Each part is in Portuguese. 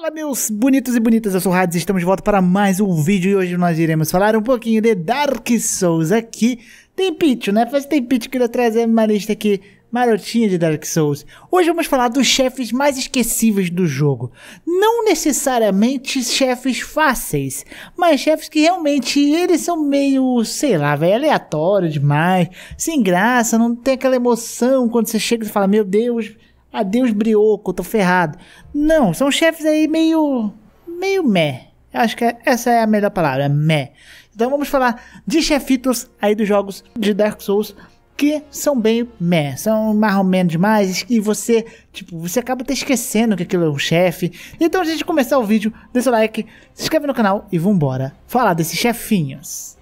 Fala meus bonitos e bonitas, eu sou o Hades e estamos de volta para mais um vídeo e hoje nós iremos falar um pouquinho de Dark Souls aqui. Tem pitch, né? Faz tem pitch que eu trazer uma lista aqui marotinha de Dark Souls. Hoje vamos falar dos chefes mais esquecíveis do jogo. Não necessariamente chefes fáceis, mas chefes que realmente eles são meio, sei lá, velho, aleatório demais, sem graça, não tem aquela emoção quando você chega e fala, meu Deus, Adeus, ah, brioco, tô ferrado. Não, são chefes aí meio. meio meh. Acho que é, essa é a melhor palavra, meh. Então vamos falar de chefitos aí dos jogos de Dark Souls que são bem meh, são mais ou menos demais e você, tipo, você acaba até esquecendo que aquilo é um chefe. Então a gente começar o vídeo, deixa o like, se inscreve no canal e vambora falar desses chefinhos.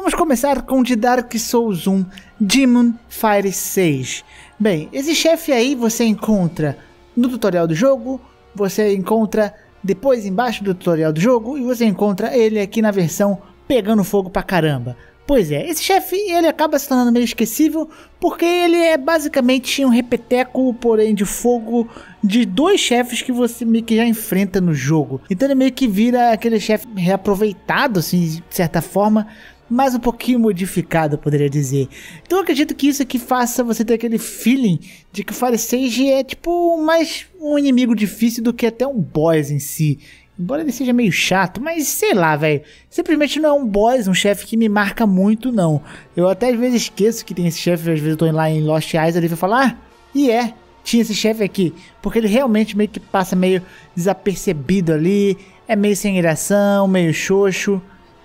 Vamos começar com The Dark Souls 1 Demon Fire 6. Bem, esse chefe aí você encontra no tutorial do jogo, você encontra depois embaixo do tutorial do jogo e você encontra ele aqui na versão pegando fogo pra caramba. Pois é, esse chefe ele acaba se tornando meio esquecível porque ele é basicamente um repeteco, porém de fogo, de dois chefes que você meio que já enfrenta no jogo. Então ele meio que vira aquele chefe reaproveitado, assim, de certa forma, mas um pouquinho modificado, poderia dizer. Então eu acredito que isso aqui é faça você ter aquele feeling de que o Fire Sage é tipo mais um inimigo difícil do que até um boss em si. Embora ele seja meio chato, mas sei lá, velho. Simplesmente não é um boss, um chefe que me marca muito, não. Eu até às vezes esqueço que tem esse chefe, às vezes eu tô lá em Lost Eyes ali e falar, ah, e é, tinha esse chefe aqui. Porque ele realmente meio que passa meio desapercebido ali, é meio sem gração, meio xoxo.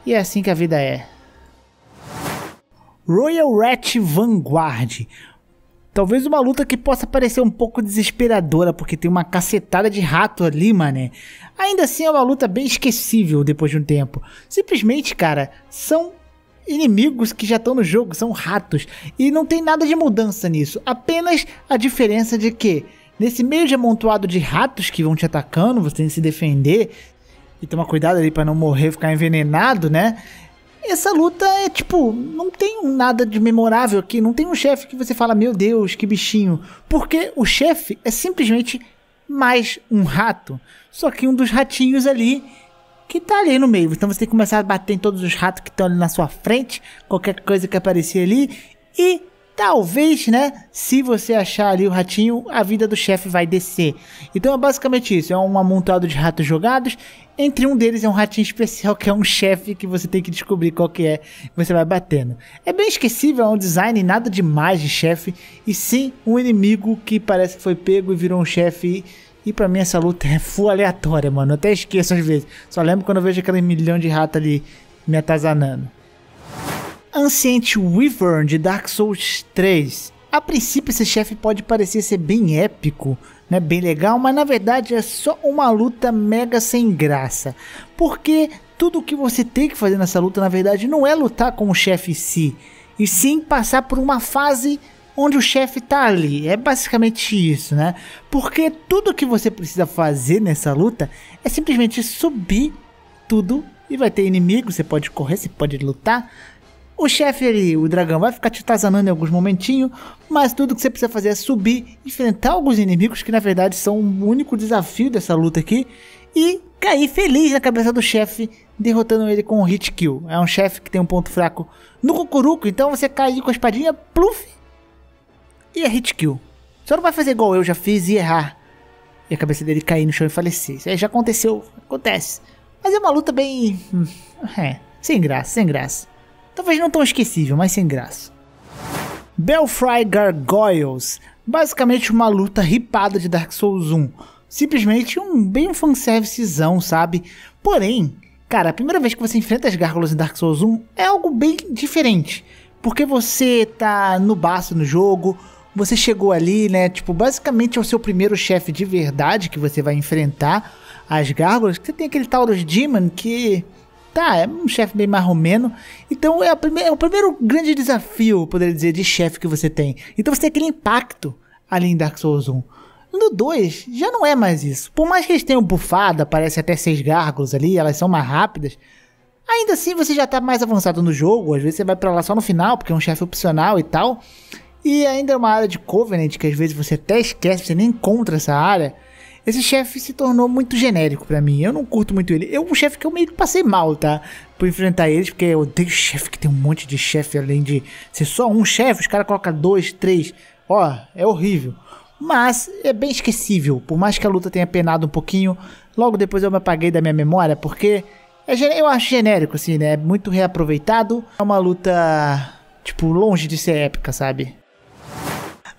E é assim que a vida é. Royal Rat Vanguard. Talvez uma luta que possa parecer um pouco desesperadora, porque tem uma cacetada de rato ali, mané. Ainda assim é uma luta bem esquecível depois de um tempo. Simplesmente, cara, são inimigos que já estão no jogo, são ratos. E não tem nada de mudança nisso. Apenas a diferença de que, nesse meio de amontoado de ratos que vão te atacando, você tem que se defender. E tomar cuidado ali para não morrer, ficar envenenado, né? Essa luta é tipo, não tem nada de memorável aqui, não tem um chefe que você fala, meu Deus, que bichinho. Porque o chefe é simplesmente mais um rato, só que um dos ratinhos ali que tá ali no meio. Então você tem que começar a bater em todos os ratos que estão ali na sua frente, qualquer coisa que aparecer ali, e talvez, né, se você achar ali o ratinho, a vida do chefe vai descer. Então é basicamente isso, é um amontoado de ratos jogados entre um deles é um ratinho especial, que é um chefe que você tem que descobrir qual que é, você vai batendo. É bem esquecível, é um design nada demais de chefe, e sim um inimigo que parece que foi pego e virou um chefe. E, e pra mim essa luta é full aleatória, mano. Eu até esqueço às vezes. Só lembro quando eu vejo aquele milhão de ratos ali me atazanando. Ancient Wyvern de Dark Souls 3. A princípio, esse chefe pode parecer ser bem épico, né, bem legal, mas na verdade é só uma luta mega sem graça. Porque tudo o que você tem que fazer nessa luta, na verdade, não é lutar com o chefe em si, e sim passar por uma fase onde o chefe tá ali. É basicamente isso, né? Porque tudo que você precisa fazer nessa luta é simplesmente subir tudo e vai ter inimigo, você pode correr, você pode lutar, o chefe ali, o dragão, vai ficar te tazanando em alguns momentinhos, mas tudo que você precisa fazer é subir, enfrentar alguns inimigos que na verdade são o único desafio dessa luta aqui e cair feliz na cabeça do chefe, derrotando ele com um hit kill. É um chefe que tem um ponto fraco no Cucuruco, então você cai com a espadinha, pluf, e é hit kill. Só não vai fazer igual eu já fiz e errar. E a cabeça dele cair no chão e falecer. Isso aí já aconteceu, acontece. Mas é uma luta bem. Hum, é, sem graça, sem graça. Talvez não tão esquecível, mas sem graça. Belfry Gargoyles, basicamente uma luta ripada de Dark Souls 1. Simplesmente um bem um fanservicezão, sabe? Porém, cara, a primeira vez que você enfrenta as gárgulas em Dark Souls 1 é algo bem diferente. Porque você tá no baço no jogo, você chegou ali, né? Tipo, basicamente é o seu primeiro chefe de verdade que você vai enfrentar as gárgulas. Você tem aquele Taurus Demon que tá, é um chefe bem marromeno. Então é, primeira, é, o primeiro grande desafio, poderia dizer, de chefe que você tem. Então você tem aquele impacto ali em Dark Souls 1. No 2, já não é mais isso. Por mais que eles tenham bufada, parece até seis gárgulas ali, elas são mais rápidas. Ainda assim, você já tá mais avançado no jogo. Às vezes você vai para lá só no final, porque é um chefe opcional e tal. E ainda é uma área de Covenant, que às vezes você até esquece, você nem encontra essa área. Esse chefe se tornou muito genérico para mim. Eu não curto muito ele. É um chefe que eu meio que passei mal, tá? Por enfrentar eles, porque eu odeio chefe que tem um monte de chefe, além de ser só um chefe, os caras colocam dois, três. Ó, é horrível. Mas é bem esquecível. Por mais que a luta tenha penado um pouquinho, logo depois eu me apaguei da minha memória, porque é, eu acho genérico, assim, né? É muito reaproveitado. É uma luta, tipo, longe de ser épica, sabe?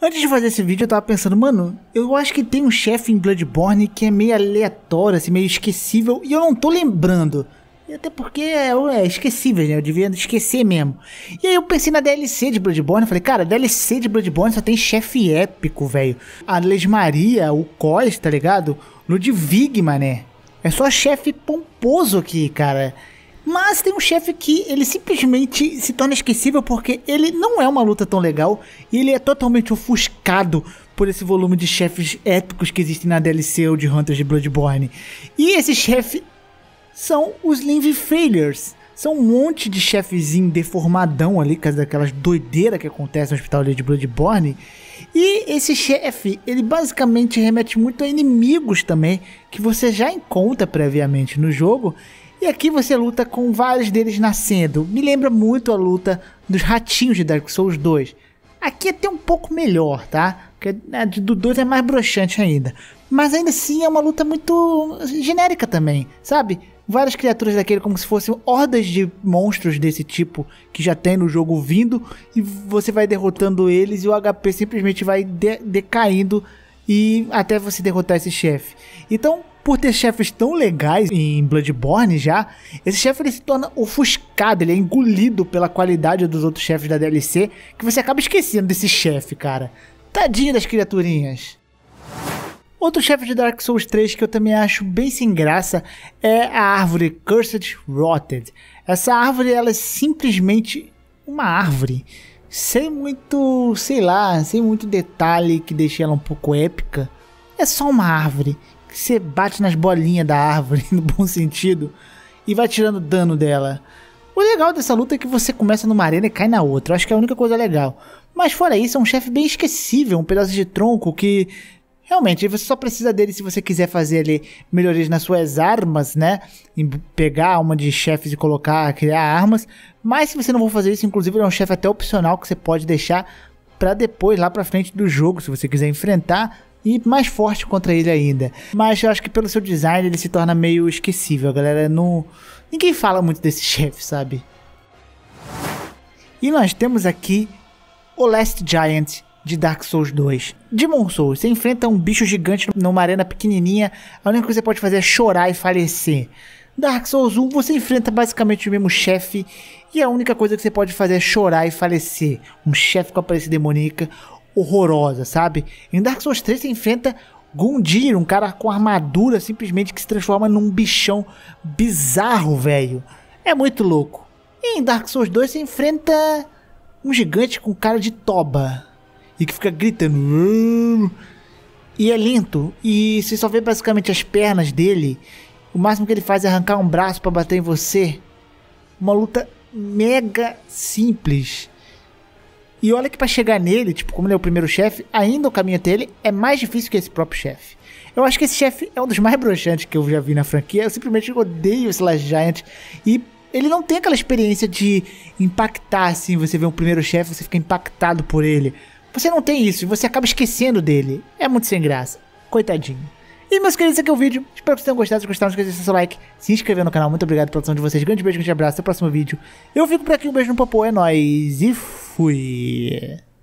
Antes de fazer esse vídeo, eu tava pensando, mano, eu acho que tem um chefe em Bloodborne que é meio aleatório, assim, meio esquecível, e eu não tô lembrando. Até porque é, é esquecível, né? Eu devia esquecer mesmo. E aí eu pensei na DLC de Bloodborne. Falei, cara, DLC de Bloodborne só tem chefe épico, velho. A Lesmaria, o Cos, tá ligado? Ludwig, mané. É só chefe pomposo aqui, cara. Mas tem um chefe que ele simplesmente se torna esquecível porque ele não é uma luta tão legal e ele é totalmente ofuscado por esse volume de chefes épicos que existem na DLC ou de Hunters de Bloodborne. E esse chefe são os limb Failures. São um monte de chefezinho deformadão ali, caso daquelas doideiras que acontece no hospital de Bloodborne. E esse chefe, ele basicamente remete muito a inimigos também, que você já encontra previamente no jogo, e aqui você luta com vários deles nascendo. Me lembra muito a luta dos ratinhos de Dark Souls 2. Aqui é até um pouco melhor, tá? Porque a né, do 2 é mais broxante ainda. Mas ainda assim é uma luta muito assim, genérica também, sabe? Várias criaturas daquele como se fossem hordas de monstros desse tipo que já tem no jogo vindo e você vai derrotando eles e o HP simplesmente vai de decaindo e até você derrotar esse chefe. Então, por ter chefes tão legais em Bloodborne já, esse chefe ele se torna ofuscado, ele é engolido pela qualidade dos outros chefes da DLC, que você acaba esquecendo desse chefe, cara. Tadinho das criaturinhas. Outro chefe de Dark Souls 3 que eu também acho bem sem graça é a árvore Cursed Rotted. Essa árvore ela é simplesmente uma árvore, sem muito, sei lá, sem muito detalhe que deixe ela um pouco épica. É só uma árvore você bate nas bolinhas da árvore, no bom sentido, e vai tirando dano dela. O legal dessa luta é que você começa numa arena e cai na outra. acho que é a única coisa legal. Mas fora isso, é um chefe bem esquecível, um pedaço de tronco que Realmente, você só precisa dele se você quiser fazer ali melhorias nas suas armas, né? Em pegar uma de chefes e colocar, criar armas. Mas se você não for fazer isso, inclusive ele é um chefe até opcional que você pode deixar para depois, lá pra frente do jogo, se você quiser enfrentar e mais forte contra ele ainda. Mas eu acho que pelo seu design ele se torna meio esquecível, galera não. Ninguém fala muito desse chefe, sabe? E nós temos aqui o Last Giant de Dark Souls 2. Demon Souls, você enfrenta um bicho gigante numa arena pequenininha, a única coisa que você pode fazer é chorar e falecer. Dark Souls 1 você enfrenta basicamente o mesmo chefe e a única coisa que você pode fazer é chorar e falecer. Um chefe com a aparência demoníaca horrorosa, sabe? Em Dark Souls 3 você enfrenta Gundir, um cara com armadura simplesmente que se transforma num bichão bizarro, velho. É muito louco. E em Dark Souls 2 você enfrenta um gigante com cara de toba e que fica gritando. Hum. E é lento e você só vê basicamente as pernas dele. O máximo que ele faz é arrancar um braço para bater em você. Uma luta mega simples e olha que para chegar nele, tipo, como ele é o primeiro chefe, ainda o caminho até ele é mais difícil que esse próprio chefe. Eu acho que esse chefe é um dos mais broxantes que eu já vi na franquia. Eu simplesmente odeio esse Last Giant. E ele não tem aquela experiência de impactar, assim, você vê um primeiro chefe, você fica impactado por ele. Você não tem isso, você acaba esquecendo dele. É muito sem graça. Coitadinho. E meus queridos, esse aqui é o vídeo. Espero que vocês tenham gostado. Se gostaram, não esqueça de deixar seu like, se inscrever no canal. Muito obrigado pela atenção de vocês. Grande beijo, grande abraço. Até o próximo vídeo. Eu fico por aqui. Um beijo no papo. É nóis. E fui.